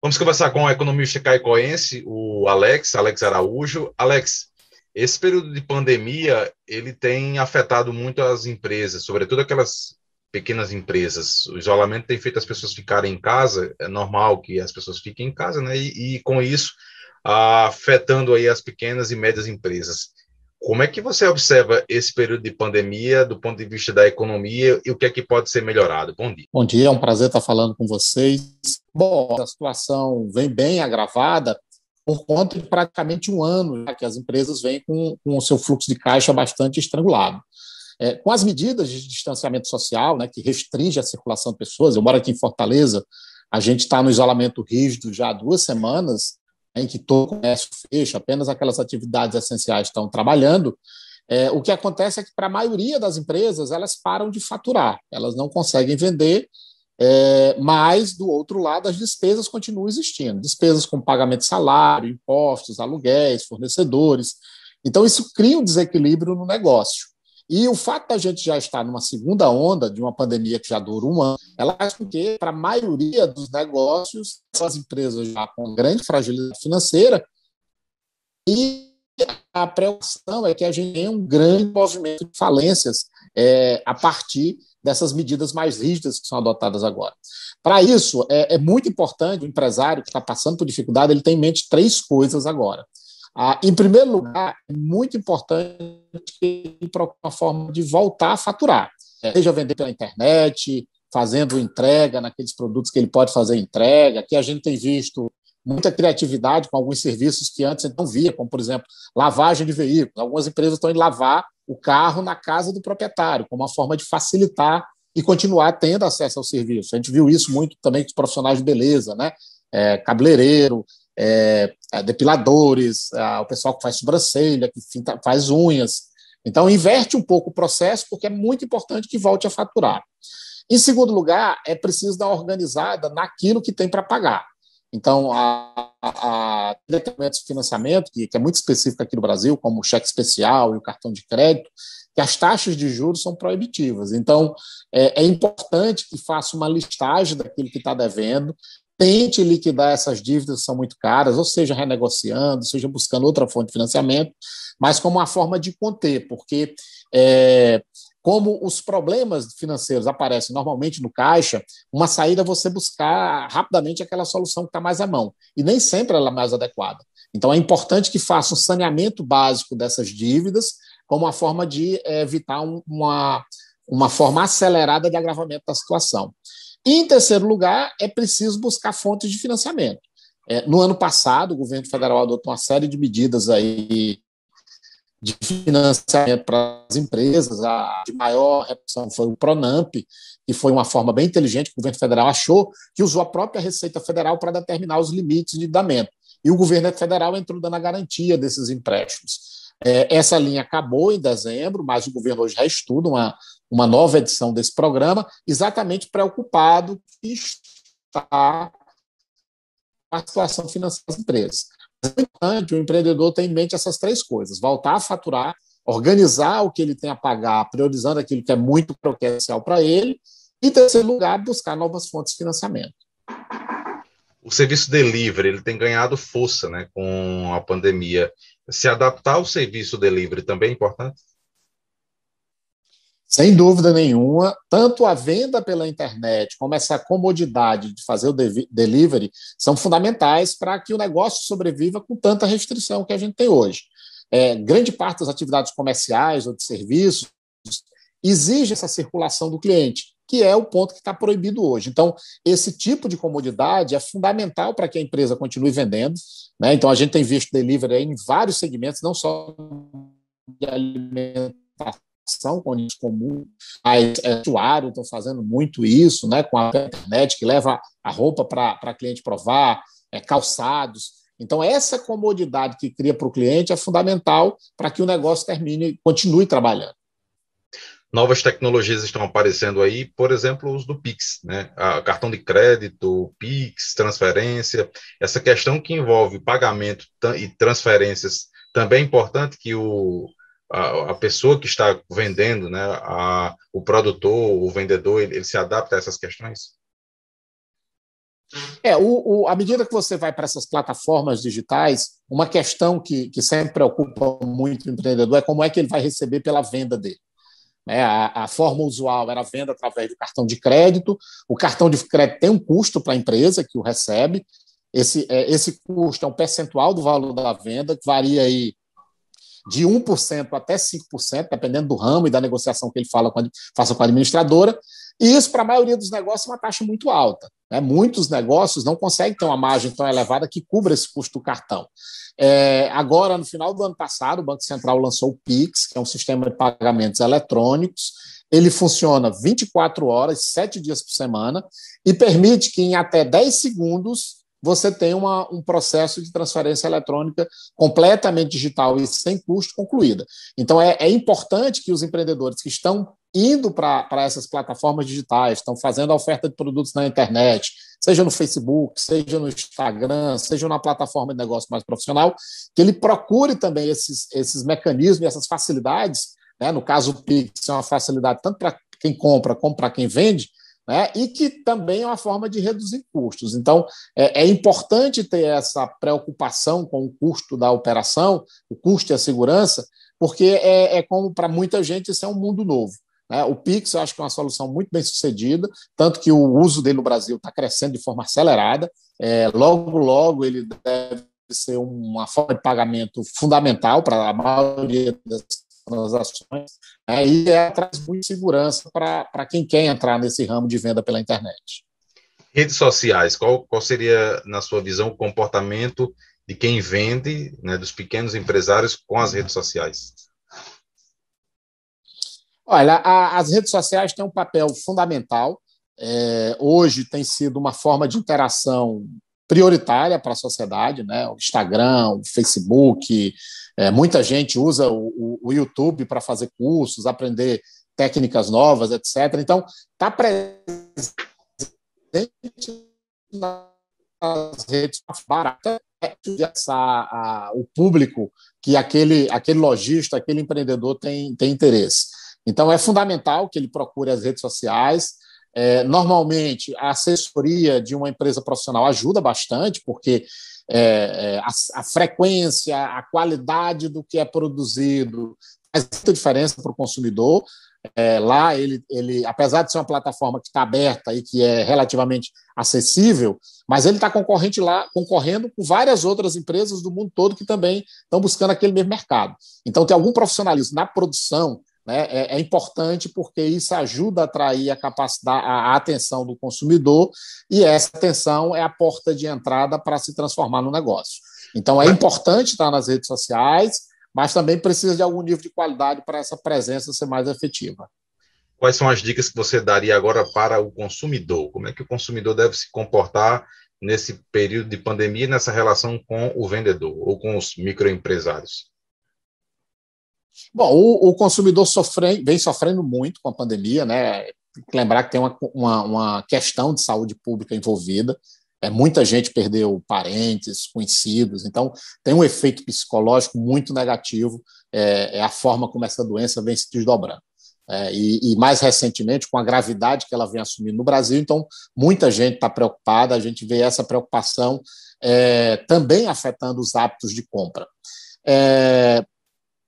Vamos conversar com o economista caicoense, o Alex, Alex Araújo. Alex, esse período de pandemia, ele tem afetado muito as empresas, sobretudo aquelas pequenas empresas. O isolamento tem feito as pessoas ficarem em casa, é normal que as pessoas fiquem em casa, né? E, e com isso, afetando aí as pequenas e médias empresas. Como é que você observa esse período de pandemia do ponto de vista da economia e o que é que pode ser melhorado? Bom dia. Bom dia, é um prazer estar falando com vocês. Bom, a situação vem bem agravada por conta de praticamente um ano né, que as empresas vêm com, com o seu fluxo de caixa bastante estrangulado. É, com as medidas de distanciamento social, né, que restringe a circulação de pessoas, eu moro aqui em Fortaleza, a gente está no isolamento rígido já há duas semanas, em que todo comércio fecha, apenas aquelas atividades essenciais estão trabalhando, é, o que acontece é que, para a maioria das empresas, elas param de faturar, elas não conseguem vender, é, mas, do outro lado, as despesas continuam existindo despesas com pagamento de salário, impostos, aluguéis, fornecedores. Então, isso cria um desequilíbrio no negócio. E o fato da gente já estar numa segunda onda de uma pandemia que já dura um ano, ela faz com que, para a maioria dos negócios, essas empresas já com grande fragilidade financeira, e a preocupação é que a gente tenha um grande movimento de falências é, a partir dessas medidas mais rígidas que são adotadas agora. Para isso, é, é, muito importante o empresário que está passando por dificuldade, ele tem em mente três coisas agora. Ah, em primeiro lugar, é muito importante procurar uma forma de voltar a faturar, é. seja vender pela internet, fazendo entrega naqueles produtos que ele pode fazer entrega, que a gente tem visto muita criatividade com alguns serviços que antes a gente não via, como, por exemplo, lavagem de veículos. Algumas empresas estão em lavar o carro na casa do proprietário, como uma forma de facilitar e continuar tendo acesso ao serviço. A gente viu isso muito também com os profissionais de beleza, né? É, cabeleireiro, é, é, depiladores, a, é, o pessoal que faz sobrancelha, que finta, faz unhas. Então, inverte um pouco o processo, porque é muito importante que volte a faturar. Em segundo lugar, é preciso dar organizada naquilo que tem para pagar. Então, a, a, a de financiamento, que, que é muito específico aqui no Brasil, como o cheque especial e o cartão de crédito, que as taxas de juros são proibitivas. Então, é, é importante que faça uma listagem daquilo que está devendo, tente liquidar essas dívidas que são muito caras, ou seja, renegociando, seja buscando outra fonte de financiamento, mas como uma forma de conter, porque é, como os problemas financeiros aparecem normalmente no caixa, uma saída é você buscar rapidamente aquela solução que está mais à mão, e nem sempre ela é mais adequada. Então é importante que faça um saneamento básico dessas dívidas como uma forma de é, evitar uma, uma forma acelerada de agravamento da situação em terceiro lugar, é preciso buscar fontes de financiamento. É, no ano passado, o governo federal adotou uma série de medidas aí de financiamento para as empresas. A de maior repressão foi o Pronamp, que foi uma forma bem inteligente que o governo federal achou, que usou a própria Receita Federal para determinar os limites de endividamento. E o governo federal entrou dando a garantia desses empréstimos. É, essa linha acabou em dezembro, mas o governo hoje já estuda uma uma nova edição desse programa, exatamente preocupado que está com a situação financeira das empresas. É importante o empreendedor ter em mente essas três coisas: voltar a faturar, organizar o que ele tem a pagar, priorizando aquilo que é muito potencial para ele, e, em terceiro lugar, buscar novas fontes de financiamento. O serviço delivery ele tem ganhado força né, com a pandemia. Se adaptar ao serviço delivery também é importante? Sem dúvida nenhuma, tanto a venda pela internet como essa comodidade de fazer o delivery são fundamentais para que o negócio sobreviva com tanta restrição que a gente tem hoje. É, grande parte das atividades comerciais ou de serviços exige essa circulação do cliente, que é o ponto que está proibido hoje. Então, esse tipo de comodidade é fundamental para que a empresa continue vendendo. Né? Então, a gente tem visto delivery em vários segmentos, não só de alimentação preocupação com isso comum, mas é, estuário estão tá fazendo muito isso, né, com a internet que leva a roupa para cliente provar, é, calçados. Então, essa comodidade que cria para o cliente é fundamental para que o negócio termine, continue trabalhando. Novas tecnologias estão aparecendo aí, por exemplo, os do Pix, né? A cartão de crédito, Pix, transferência, essa questão que envolve pagamento e transferências também é importante que o a, a pessoa que está vendendo, né, a, o produtor, o vendedor, ele, ele, se adapta a essas questões? É, o, o à medida que você vai para essas plataformas digitais, uma questão que, que sempre preocupa muito o empreendedor é como é que ele vai receber pela venda dele. É, a, a, forma usual era a venda através do cartão de crédito. O cartão de crédito tem um custo para a empresa que o recebe. Esse, é, esse custo é um percentual do valor da venda, que varia aí de 1% até 5%, dependendo do ramo e da negociação que ele fala com a, faça com a administradora. E isso, para a maioria dos negócios, é uma taxa muito alta. Né? Muitos negócios não conseguem ter uma margem tão elevada que cubra esse custo do cartão. É, agora, no final do ano passado, o Banco Central lançou o PIX, que é um sistema de pagamentos eletrônicos. Ele funciona 24 horas, 7 dias por semana, e permite que, em até 10 segundos, você tem uma, um processo de transferência eletrônica completamente digital e sem custo concluída. Então, é, é importante que os empreendedores que estão indo para essas plataformas digitais, estão fazendo a oferta de produtos na internet, seja no Facebook, seja no Instagram, seja na plataforma de negócio mais profissional, que ele procure também esses, esses mecanismos e essas facilidades. Né? No caso, o Pix é uma facilidade tanto para quem compra como para quem vende, né? e que também é uma forma de reduzir custos. Então, é, é, importante ter essa preocupação com o custo da operação, o custo e a segurança, porque é, é como para muita gente isso é um mundo novo. Né? O Pix, eu acho que é uma solução muito bem sucedida, tanto que o uso dele no Brasil está crescendo de forma acelerada. É, logo, logo, ele deve ser uma forma de pagamento fundamental para a maioria das nas ações, aí é, traz muita segurança para quem quer entrar nesse ramo de venda pela internet. Redes sociais, qual, qual seria, na sua visão, o comportamento de quem vende, né, dos pequenos empresários com as redes sociais? Olha, a, as redes sociais têm um papel fundamental. É, hoje tem sido uma forma de interação prioritária para a sociedade, né? O Instagram, o Facebook, é, muita gente usa o, o YouTube para fazer cursos, aprender técnicas novas, etc. Então, está presente nas redes baratas é o público que aquele, aquele lojista, aquele empreendedor tem, tem interesse. Então, é fundamental que ele procure as redes sociais. É, normalmente, a assessoria de uma empresa profissional ajuda bastante, porque é, é, a, a, frequência, a qualidade do que é produzido. Faz muita diferença para o consumidor. É, lá, ele, ele, apesar de ser uma plataforma que está aberta e que é relativamente acessível, mas ele está concorrente lá, concorrendo com várias outras empresas do mundo todo que também estão buscando aquele mesmo mercado. Então, tem algum profissionalismo na produção, né? É, é, importante porque isso ajuda a atrair a capacidade, a, a atenção do consumidor e essa atenção é a porta de entrada para se transformar no negócio. Então é importante estar nas redes sociais, mas também precisa de algum nível de qualidade para essa presença ser mais efetiva. Quais são as dicas que você daria agora para o consumidor? Como é que o consumidor deve se comportar nesse período de pandemia, nessa relação com o vendedor ou com os microempresários? Bom, o, o consumidor sofre, vem sofrendo muito com a pandemia, né? Lembrar que tem uma, uma, uma questão de saúde pública envolvida. É, muita gente perdeu parentes, conhecidos, então tem um efeito psicológico muito negativo, é, é a forma como essa doença vem se desdobrando. É, e, e, mais recentemente, com a gravidade que ela vem assumindo no Brasil, então muita gente está preocupada, a gente vê essa preocupação é, também afetando os hábitos de compra. É,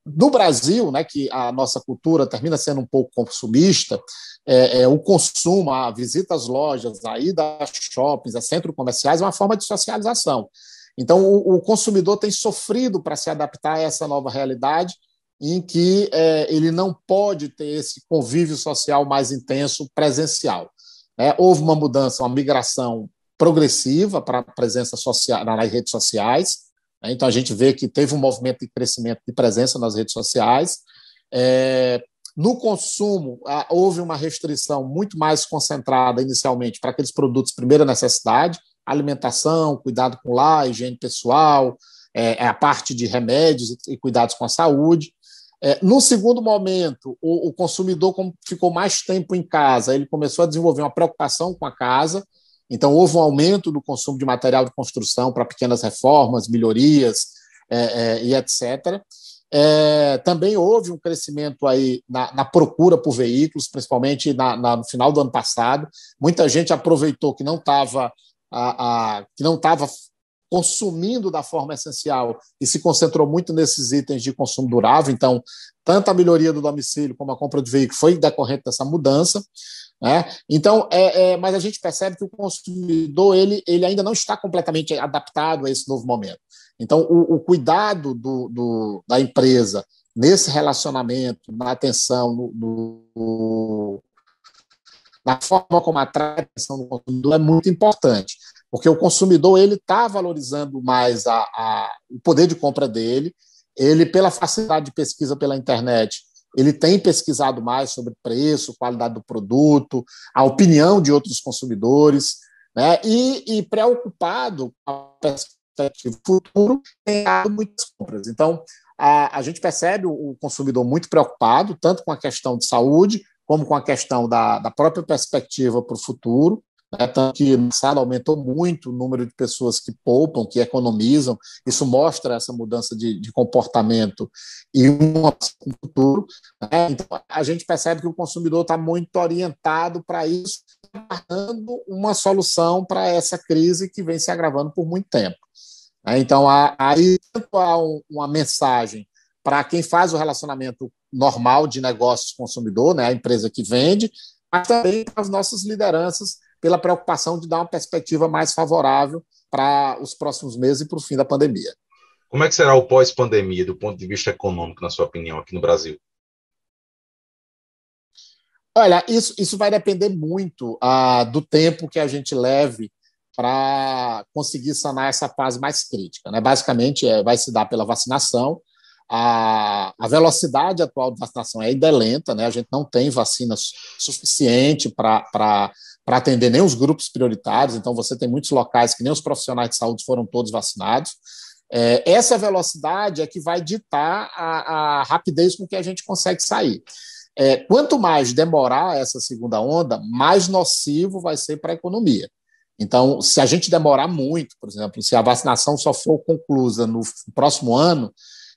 no Brasil, né, que a nossa cultura termina sendo um pouco consumista, é, é, o consumo, a visita às lojas, a ida a shoppings, a centros comerciais, é uma forma de socialização. Então, o, o consumidor tem sofrido para se adaptar a essa nova realidade, em que é, ele não pode ter esse convívio social mais intenso presencial. Né? Houve uma mudança, uma migração progressiva para a presença social nas redes sociais, né? Então a gente vê que teve um movimento de crescimento de presença nas redes sociais. É, no consumo, houve uma restrição muito mais concentrada inicialmente para aqueles produtos de primeira necessidade, alimentação, cuidado com lá, higiene pessoal, é, é a parte de remédios e cuidados com a saúde. É, no segundo momento, o, o consumidor, como ficou mais tempo em casa, ele começou a desenvolver uma preocupação com a casa, então, houve um aumento do consumo de material de construção para pequenas reformas, melhorias é, é, e etc. É, também houve um crescimento aí na, na procura por veículos, principalmente na, na, no final do ano passado. Muita gente aproveitou que não estava que não estava consumindo da forma essencial e se concentrou muito nesses itens de consumo durável. Então, tanto a melhoria do domicílio como a compra de veículo foi decorrente dessa mudança. Né? Então, é, é, mas a gente percebe que o consumidor ele, ele ainda não está completamente adaptado a esse novo momento. Então, o, o cuidado do, do, da empresa nesse relacionamento, na atenção, no, no na forma como atrai a atenção do consumidor é muito importante porque o consumidor ele está valorizando mais a, a, o poder de compra dele, ele pela facilidade de pesquisa pela internet, ele tem pesquisado mais sobre preço, qualidade do produto, a opinião de outros consumidores, né? e, e preocupado com a perspectiva do futuro, tem dado muitas compras. Então, a, a gente percebe o consumidor muito preocupado, tanto com a questão de saúde, como com a questão da, da própria perspectiva para o futuro. Né? Tanto que no passado aumentou muito o número de pessoas que poupam, que economizam. Isso mostra essa mudança de, de comportamento e um futuro. Né? Então, a gente percebe que o consumidor está muito orientado para isso, dando uma solução para essa crise que vem se agravando por muito tempo. Né? Então, aí tanto há uma mensagem para quem faz o relacionamento normal de negócios consumidor, né, a empresa que vende, mas também para as nossas lideranças pela preocupação de dar uma perspectiva mais favorável para os próximos meses e para o fim da pandemia. Como é que será o pós-pandemia do ponto de vista econômico, na sua opinião, aqui no Brasil? Olha, isso, isso vai depender muito ah, do tempo que a gente leve para conseguir sanar essa fase mais crítica. Né? Basicamente, é, vai se dar pela vacinação. A, a velocidade atual de vacinação é ainda é lenta, né? a gente não tem vacinas suficiente para para atender nem os grupos prioritários, então você tem muitos locais que nem os profissionais de saúde foram todos vacinados. É, essa velocidade é que vai ditar a, a, rapidez com que a gente consegue sair. É, quanto mais demorar essa segunda onda, mais nocivo vai ser para a economia. Então, se a gente demorar muito, por exemplo, se a vacinação só for conclusa no próximo ano,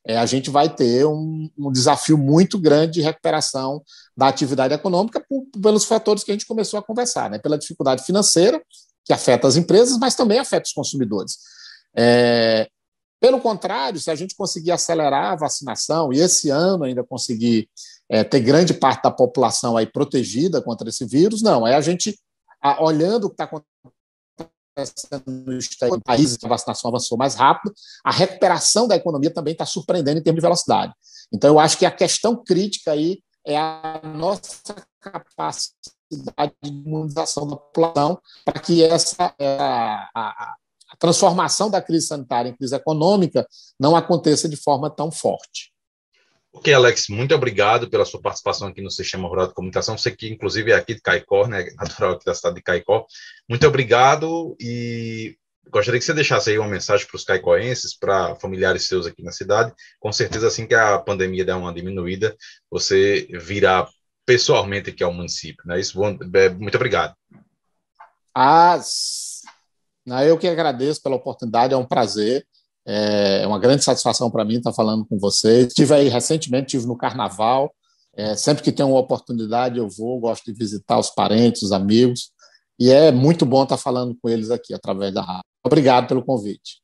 é, a gente vai ter um, um, desafio muito grande de recuperação da atividade econômica por, pelos fatores que a gente começou a conversar, né? pela dificuldade financeira, que afeta as empresas, mas também afeta os consumidores. É, pelo contrário, se a gente conseguir acelerar a vacinação e esse ano ainda conseguir é, ter grande parte da população aí protegida contra esse vírus, não, é a gente, a, olhando o que está acontecendo no país a vacinação avançou mais rápido, a recuperação da economia também está surpreendendo em termos de velocidade. Então, eu acho que a questão crítica aí é a nossa capacidade de imunização da população para que essa é, a, a, a transformação da crise sanitária em crise econômica não aconteça de forma tão forte. Ok, Alex, muito obrigado pela sua participação aqui no Sistema Rural de Comunicação. Você que, inclusive, é aqui de Caicó, né? Natural aqui da cidade de Caicó. Muito obrigado e gostaria que você deixasse aí uma mensagem para os caicoenses, para familiares seus aqui na cidade. Com certeza, assim que a pandemia der uma diminuída, você virá pessoalmente aqui ao município, né? Isso, é, muito obrigado. Ah, eu que agradeço pela oportunidade, é um prazer. É uma grande satisfação para mim estar tá falando com vocês. Estive aí recentemente, estive no Carnaval. É, sempre que tenho uma oportunidade, eu vou, gosto de visitar os parentes, os amigos. E é muito bom estar tá falando com eles aqui através da rádio. Obrigado pelo convite.